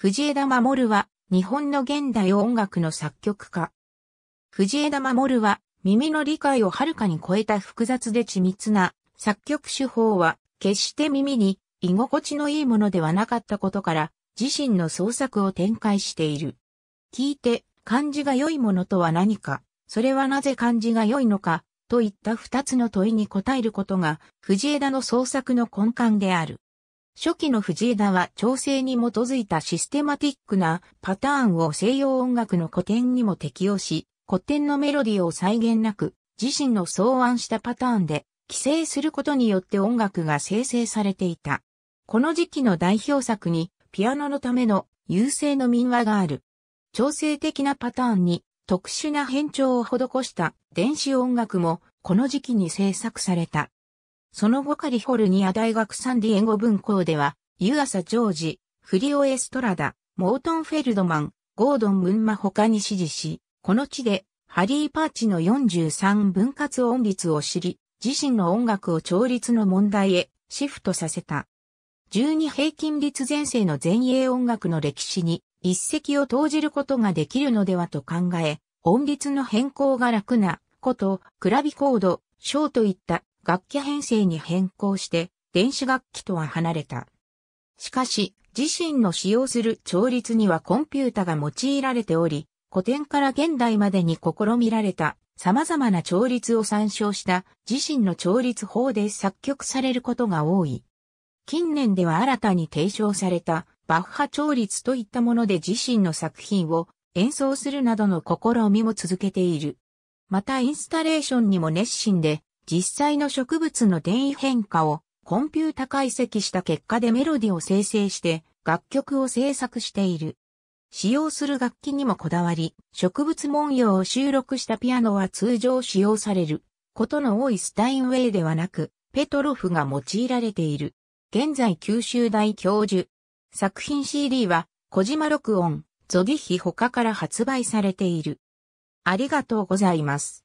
藤枝守は、日本の現代音楽の作曲家。藤枝守は、耳の理解をはるかに超えた複雑で緻密な作曲手法は、決して耳に居心地のいいものではなかったことから、自身の創作を展開している。聞いて、感じが良いものとは何か、それはなぜ漢字が良いのか、といった二つの問いに答えることが、藤枝の創作の根幹である。初期の藤枝は調整に基づいたシステマティックなパターンを西洋音楽の古典にも適用し、古典のメロディーを再現なく、自身の草案したパターンで、規制することによって音楽が生成されていた。この時期の代表作に、ピアノのための優勢の民話がある。調整的なパターンに特殊な変調を施した電子音楽もこの時期に制作された。その後カリフォルニア大学サンディエゴ分校では、湯浅ジョージ、フリオ・エストラダ、モートン・フェルドマン、ゴードン・ムンマ他に支持し、この地で、ハリー・パーチの43分割音律を知り、自身の音楽を調律の問題へシフトさせた。12平均律前世の前衛音楽の歴史に一石を投じることができるのではと考え、音律の変更が楽なこと、クラビコード、ショーといった楽器編成に変更して電子楽器とは離れた。しかし、自身の使用する調律にはコンピュータが用いられており、古典から現代までに試みられた様々な調律を参照した自身の調律法で作曲されることが多い。近年では新たに提唱されたバッハ調律といったもので自身の作品を演奏するなどの試みも続けている。またインスタレーションにも熱心で実際の植物の電位変化をコンピュータ解析した結果でメロディを生成して楽曲を制作している。使用する楽器にもこだわり、植物文様を収録したピアノは通常使用されることの多いスタインウェイではなく、ペトロフが用いられている。現在九州大教授。作品 CD は小島録音、ゾディヒ他から発売されている。ありがとうございます。